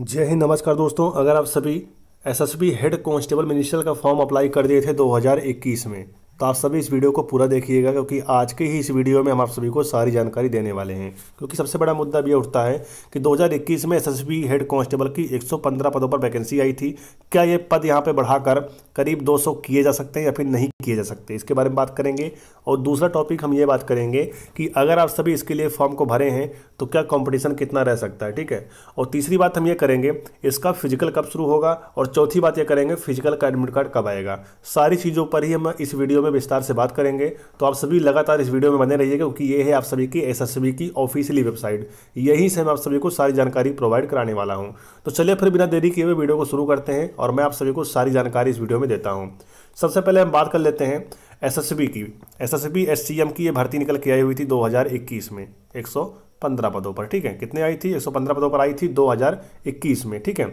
जय हिंद नमस्कार दोस्तों अगर आप सभी एसएसबी हेड कांस्टेबल मिनिस्टर का फॉर्म अप्लाई कर दिए थे 2021 में तो आप सभी इस वीडियो को पूरा देखिएगा क्योंकि आज के ही इस वीडियो में हम आप सभी को सारी जानकारी देने वाले हैं क्योंकि सबसे बड़ा मुद्दा भी उठता है कि 2021 में एसएसबी हेड कांस्टेबल की 115 पदों पर वैकेंसी आई थी क्या ये पद यहाँ पर बढ़ाकर करीब दो किए जा सकते हैं या फिर नहीं किए जा सकते हैं इसके बारे में बात करेंगे और दूसरा टॉपिक हम ये बात करेंगे कि अगर आप सभी इसके लिए फॉर्म को भरे हैं तो क्या कंपटीशन कितना रह सकता है ठीक है और तीसरी बात हम ये करेंगे इसका फिजिकल कब शुरू होगा और चौथी बात ये करेंगे फिजिकल का एडमिट कार्ड कब आएगा सारी चीज़ों पर ही हम इस वीडियो में विस्तार से बात करेंगे तो आप सभी लगातार इस वीडियो में बने रहिए क्योंकि ये है आप सभी की एस की ऑफिशियली वेबसाइट यहीं से मैं आप सभी को सारी जानकारी प्रोवाइड कराने वाला हूँ तो चलिए फिर बिना देरी किए हुए वीडियो को शुरू करते हैं और मैं आप सभी को सारी जानकारी इस वीडियो में देता हूँ सबसे पहले हम बात कर लेते हैं एसएसबी की एसएसबी एससीएम की ये भर्ती निकल के आई हुई थी 2021 में 115 पदों पर ठीक है कितने आई थी 115 पदों पर आई थी 2021 में ठीक है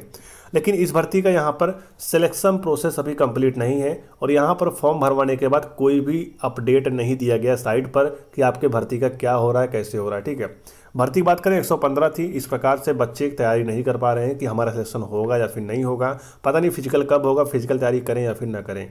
लेकिन इस भर्ती का यहाँ पर सिलेक्शन प्रोसेस अभी कंप्लीट नहीं है और यहाँ पर फॉर्म भरवाने के बाद कोई भी अपडेट नहीं दिया गया साइट पर कि आपके भर्ती का क्या हो रहा है कैसे हो रहा है ठीक है भर्ती की बात करें 115 थी इस प्रकार से बच्चे तैयारी नहीं कर पा रहे हैं कि हमारा सिलेक्शन होगा या फिर नहीं होगा पता नहीं फिजिकल कब होगा फिजिकल तैयारी करें या फिर ना करें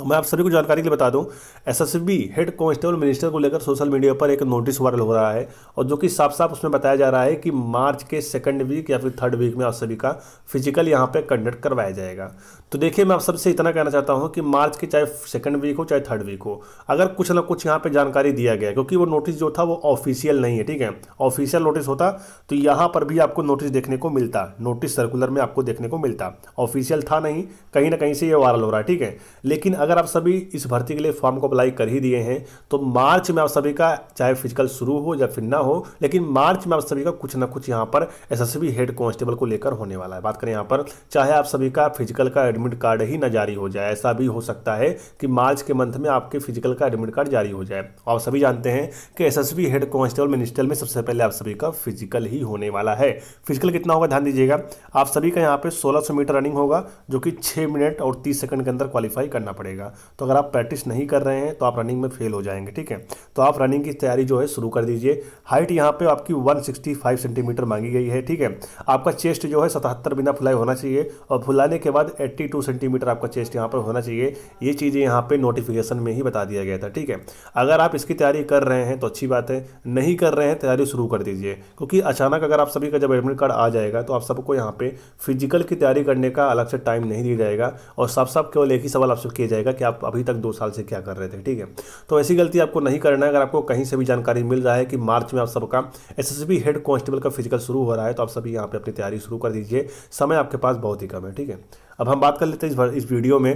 तो मैं आप सभी को जानकारी के लिए बता दूं एसएसबी हेड कांस्टेबल मिनिस्टर को लेकर सोशल मीडिया पर एक नोटिस वायरल हो रहा है और जो कि साफ साफ उसमें बताया जा रहा है कि मार्च के सेकंड वीक या फिर थर्ड वीक में आप सभी का फिजिकल यहाँ पे कंडक्ट करवाया जाएगा तो देखिए मैं आप सबसे इतना कहना चाहता हूँ कि मार्च के चाहे सेकंड वीक हो चाहे थर्ड वीक हो अगर कुछ ना कुछ यहाँ पे जानकारी दिया गया क्योंकि वो नोटिस जो था वो ऑफिशियल नहीं है ठीक है ऑफिशियल नोटिस होता तो यहाँ पर भी आपको नोटिस देखने को मिलता नोटिस सर्कुलर में आपको देखने को मिलता ऑफिशियल था नहीं कहीं ना कहीं से ये वायरल हो रहा है ठीक है लेकिन अगर आप सभी इस भर्ती के लिए फॉर्म को अप्लाई कर ही दिए हैं तो मार्च में आप सभी का चाहे फिजिकल शुरू हो या फिर ना हो लेकिन मार्च में आप सभी का कुछ ना कुछ यहाँ पर एस हेड कॉन्स्टेबल को लेकर होने वाला है बात करें यहाँ पर चाहे आप सभी का फिजिकल का एडमिट कार्ड ही ना जारी हो जाए ऐसा भी हो सकता है कि मार्च के मंथ में आपके फिजिकल का एडमिट कार्ड जारी हो जाए आप सभी जानते हैं कि एस हेड कॉन्स्टेबल मिनिस्टर में सबसे पहले आप सभी का फिजिकल ही होने वाला है फिजिकल कितना होगा ध्यान दीजिएगा आप सभी का यहाँ पे सोलह मीटर रनिंग होगा जो कि छः मिनट और तीस सेकंड के अंदर क्वालिफाई करना पड़ेगा तो अगर आप प्रैक्टिस नहीं कर रहे हैं तो आप रनिंग में फेल हो जाएंगे ठीक है तो आप रनिंग की तैयारी जो है शुरू कर दीजिए हाइट यहाँ पे आपकी 165 सेंटीमीटर मांगी गई है ठीक है आपका चेस्ट जो है सतहत्तर बिना फुलाई होना चाहिए और फुलाने के बाद एट्टी टू सेंटीमीटर आपका चेस्ट यहाँ पर होना चाहिए ये चीज़ें यहाँ पर नोटिफिकेशन में ही बता दिया गया था ठीक है अगर आप इसकी तैयारी कर रहे हैं तो अच्छी बात है नहीं कर रहे हैं तैयारी शुरू कर दीजिए क्योंकि अचानक अगर आप सभी का जब एडमिट कार्ड आ जाएगा तो आप सबको यहाँ पे फिजिकल की तैयारी करने का अलग से टाइम नहीं दिया जाएगा और साफ साफ केवल एक ही सवाल आपसे किया जाएगा कि आप अभी तक दो साल से क्या कर रहे थे ठीक है तो ऐसी गलती आपको नहीं करना है अगर आपको कहीं से भी जानकारी मिल रहा है कि मार्च में आप सबका S S B head constable का फिजिकल शुरू हो रहा है तो आप सभी यहाँ पर अपनी तैयारी शुरू कर दीजिए समय आपके पास बहुत ही कम है ठीक है अब हम बात कर लेते हैं इस वीडियो में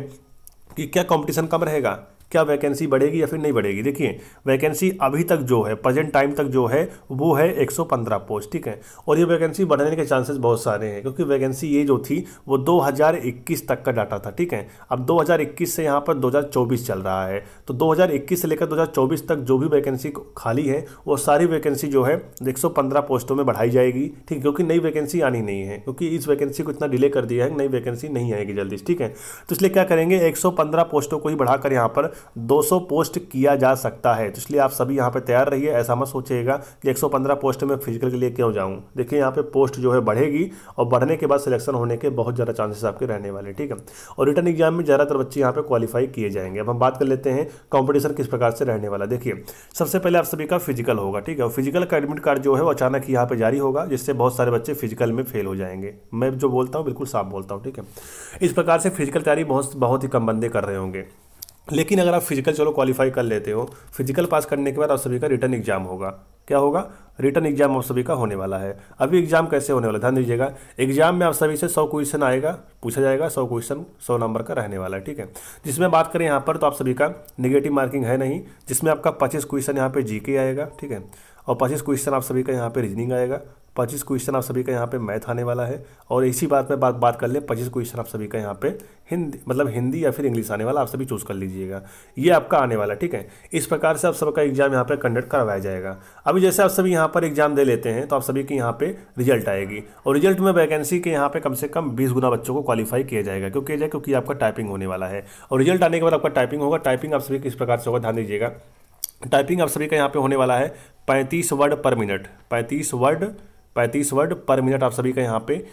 कि क्या कंपटीशन कम रहेगा क्या वैकेंसी बढ़ेगी या फिर नहीं बढ़ेगी देखिए वैकेंसी अभी तक जो है प्रेजेंट टाइम तक जो है वो है 115 पोस्ट ठीक है और ये वैकेंसी बढ़ने के चांसेस बहुत सारे हैं क्योंकि वैकेंसी ये जो थी वो 2021 तक का डाटा था ठीक है अब 2021 से यहाँ पर 2024 चल रहा है तो 2021 से लेकर 2024 तक जो भी वैकेंसी खाली है वो सारी वैकेंसी जो है एक पोस्टों में बढ़ाई जाएगी ठीक क्योंकि नई वैकेंसी आनी नहीं है क्योंकि इस वैकेंसी को इतना डिले कर दिया है नई वैकेंसी नहीं आएगी जल्दी ठीक है तो इसलिए क्या करेंगे 115 पोस्टों को ही बढ़ाकर यहाँ पर 200 पोस्ट किया जा सकता है तो इसलिए आप सभी यहाँ पे तैयार रहिए ऐसा मत सोचिएगा कि 115 पोस्ट में फिजिकल के लिए क्यों जाऊँ देखिए यहाँ पे पोस्ट जो है बढ़ेगी और बढ़ने के बाद सिलेक्शन होने के बहुत ज़्यादा चांसेस आपके रहने वाले ठीक है और रिटर्न एग्जाम में ज़्यादातर बच्चे यहाँ पर क्वालिफाई किए जाएंगे अब हम बात कर लेते हैं कॉम्पिटिशन किस प्रकार से रहने वाला देखिए सबसे पहले आप सभी का फिजिकल होगा ठीक है फिजिकल का एडमिट कार्ड जो है वो अचानक यहाँ पर जारी होगा जिससे बहुत सारे बच्चे फिजिकल में फेल हो जाएंगे मैं जो बोलता हूँ बिल्कुल साफ बोलता हूँ ठीक है इस प्रकार से फिजिकल तैयारी बहुत बहुत ही कम बंदे कर रहे होंगे लेकिन अगर आप फिजिकल चलो क्वालिफाई कर लेते हो फिजिकल पास करने के बाद आप सभी का रिटर्न एग्जाम होगा क्या होगा रिटर्न एग्जाम आप सभी का होने वाला है अभी एग्जाम कैसे होने वाला ध्यान दीजिएगा एग्जाम में आप सभी से सौ क्वेश्चन आएगा पूछा जाएगा सौ क्वेश्चन सौ नंबर का रहने वाला है ठीक है जिसमें बात करें यहाँ पर तो आप सभी का निगेटिव मार्किंग है नहीं जिसमें आपका पच्चीस क्वेश्चन यहाँ पर जी आएगा ठीक है और पच्चीस क्वेश्चन आप सभी का यहाँ पे रीजनिंग आएगा पच्चीस क्वेश्चन आप सभी का यहाँ पे मैथ आने वाला है और इसी बात में बात बात कर लें पच्चीस क्वेश्चन आप सभी का यहाँ पे हिंदी मतलब हिंदी या फिर इंग्लिश आने वाला आप सभी चूज़ कर लीजिएगा ये आपका आने वाला ठीक है इस प्रकार से आप सबका एग्जाम यहाँ पे कंडक्ट करवाया जाएगा अभी जैसे आप सभी यहाँ पर एग्जाम दे लेते हैं तो आप सभी की यहाँ पर रिजल्ट आएगी और रिजल्ट में वैकेंसी के यहाँ पर कम से कम बीस गुना बच्चों को क्वालिफाई किया जाएगा क्यों किया जाए क्योंकि आपका टाइपिंग होने वाला है और रिजल्ट आने के बाद आपका टाइपिंग होगा टाइपिंग आप सभी किस प्रकार से होगा ध्यान दीजिएगा टाइपिंग आप सभी का यहाँ पे होने वाला है पैंतीस वर्ड पर मिनट पैंतीस वर्ड पैंतीस वर्ड पर मिनट आप सभी का यहाँ पे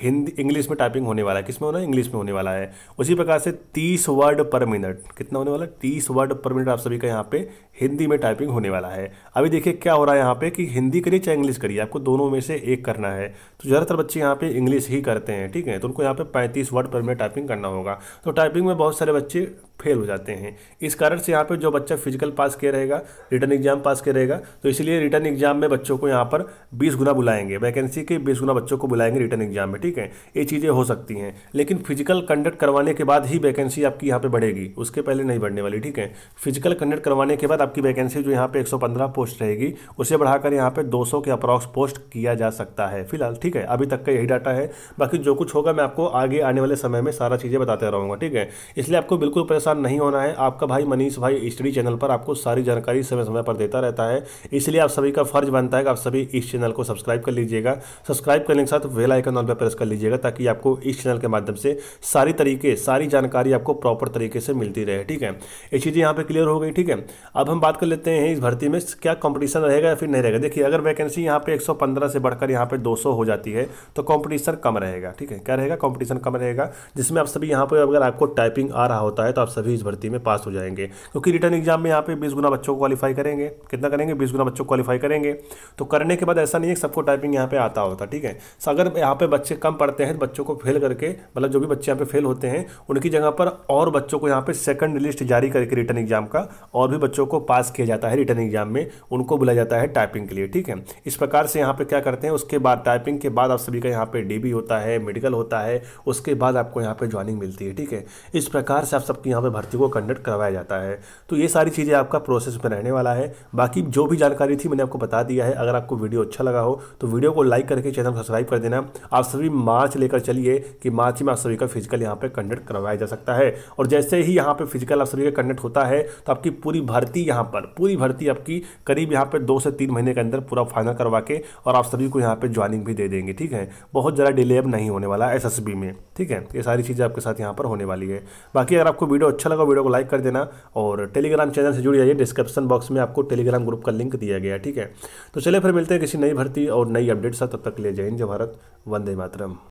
हिंदी इंग्लिश में टाइपिंग होने वाला है किस में होना है इंग्लिश में होने वाला है उसी प्रकार से तीस वर्ड पर मिनट कितना होने वाला है तीस वर्ड पर मिनट आप सभी का यहाँ पे हिंदी में टाइपिंग होने वाला है अभी देखिए क्या हो रहा है यहाँ पे कि हिंदी करिए चाहे इंग्लिश करिए आपको दोनों में से एक करना है तो ज़्यादातर बच्चे यहाँ पे इंग्लिश ही करते हैं ठीक है तो उनको यहाँ पे पैंतीस वर्ड पर मिनट टाइपिंग करना होगा तो टाइपिंग में बहुत सारे बच्चे फेल हो जाते हैं इस कारण से यहाँ पर जो बच्चा फिजिकल पास किया रहेगा रिटर्न एग्जाम पास किया रहेगा तो इसलिए रिटर्न एग्जाम में बच्चों को यहाँ पर बीस गुना बुलाएंगे वैकेंसी के बीस गुना बच्चों को बुलाएंगे रिटर्न एग्जाम में ठीक है ये चीज़ें हो सकती हैं लेकिन फिजिकल कंडक्ट करवाने के बाद ही वैकेंसी आपकी यहाँ पे बढ़ेगी उसके पहले नहीं बढ़ने वाली ठीक है फिजिकल कंडक्ट करवाने के बाद आपकी वैकेंसी जो यहाँ पे 115 पोस्ट रहेगी उसे बढ़ाकर यहाँ पे 200 के अप्रॉक्स पोस्ट किया जा सकता है फिलहाल ठीक है अभी तक का यही डाटा है बाकी जो कुछ होगा मैं आपको आगे आने वाले समय में सारा चीज़ें बताते रहूँगा ठीक है इसलिए आपको बिल्कुल परेशान नहीं होना है आपका भाई मनीष भाई स्टडी चैनल पर आपको सारी जानकारी समय समय पर देता रहता है इसलिए आप सभी का फर्ज बनता है कि आप सभी इस चैनल को सब्सक्राइब कर लीजिएगा सब्सक्राइब करने के साथ वेलाइकन आइकन पर सर्च कर लीजिएगा ताकि आपको इस चैनल के माध्यम से सारी तरीके सारी जानकारी आपको प्रॉपर तरीके से मिलती रहे ठीक है ये चीज़ें यहाँ पर क्लियर हो गई ठीक है अब हम बात कर लेते हैं इस भर्ती में क्या कॉम्पिटिशन रहेगा या फिर नहीं रहेगा देखिए अगर वैकेंसी यहाँ पर एक से बढ़कर यहाँ पर दो हो जाती है तो कॉम्पिटिशन कम रहेगा ठीक है क्या रहेगा कॉम्पिटिशन कम रहेगा जिसमें आप सभी यहाँ पर अगर आपको टाइपिंग आ रहा होता है तो आप सभी इस भर्ती में पास हो जाएंगे क्योंकि रिटर्न एग्जाम में यहाँ पे बीस गुना बच्चों को क्वालिफाई करेंगे कितना करेंगे बीस गुना बच्चों को क्वालिफाई करेंगे तो करने के बाद ऐसा नहीं है सबको टाइपिंग यहाँ पे आता होता ठीक है अगर यहाँ पे बच्चे कम पढ़ते हैं तो बच्चों को फेल करके मतलब जो भी बच्चे यहाँ पे फेल होते हैं उनकी जगह पर और बच्चों को यहाँ पे सेकंड लिस्ट जारी करके रिटर्न एग्जाम का और भी बच्चों को पास किया जाता है रिटर्न एग्जाम में उनको बुलाया जाता है टाइपिंग के लिए ठीक है इस प्रकार से यहाँ पर क्या करते हैं उसके बाद टाइपिंग के बाद आप सभी का यहाँ पर डी होता है मेडिकल होता है उसके बाद आपको यहाँ पर ज्वाइनिंग मिलती है ठीक है इस प्रकार से आप सबकी यहाँ पर भर्ती को कंडक्ट करवाया जाता है तो ये सारी चीज़ें आपका प्रोसेस में रहने वाला है बाकी जो भी जानकारी थी मैंने आपको बता दिया है अगर आपको वीडियो अच्छा लगा हो तो वीडियो को लाइक करके चैनल को सब्सक्राइब कर देना आप सभी मार्च लेकर चलिए कि मार्च में आप सभी का फिजिकल यहाँ पर कंडक्ट करवाया जा सकता है और जैसे ही यहाँ पर फिजिकल आप सभी का कंडक्ट होता है तो आपकी पूरी भर्ती यहाँ पर पूरी भर्ती आपकी करीब यहाँ पर दो से तीन महीने के अंदर पूरा फाइनल करवा के और आप सभी को यहाँ पर ज्वाइनिंग भी दे देंगे ठीक है बहुत ज़्यादा डिले अब नहीं होने वाला एस में ठीक है ये सारी चीज़ें आपके साथ यहाँ पर होने वाली है बाकी अगर आपको वीडियो अच्छा लगा वीडियो को लाइक कर देना और टेलीग्राम चैनल से जुड़ जाइए डिस्क्रिप्शन बॉक्स में आपको टेलीग्राम ग्रुप का लिंक दिया गया ठीक है तो चले फिर मिलते हैं किसी नई भर्ती और नई अपडेट साथ तब तक ले जय हिंद जय भारत वंदे मातर Adam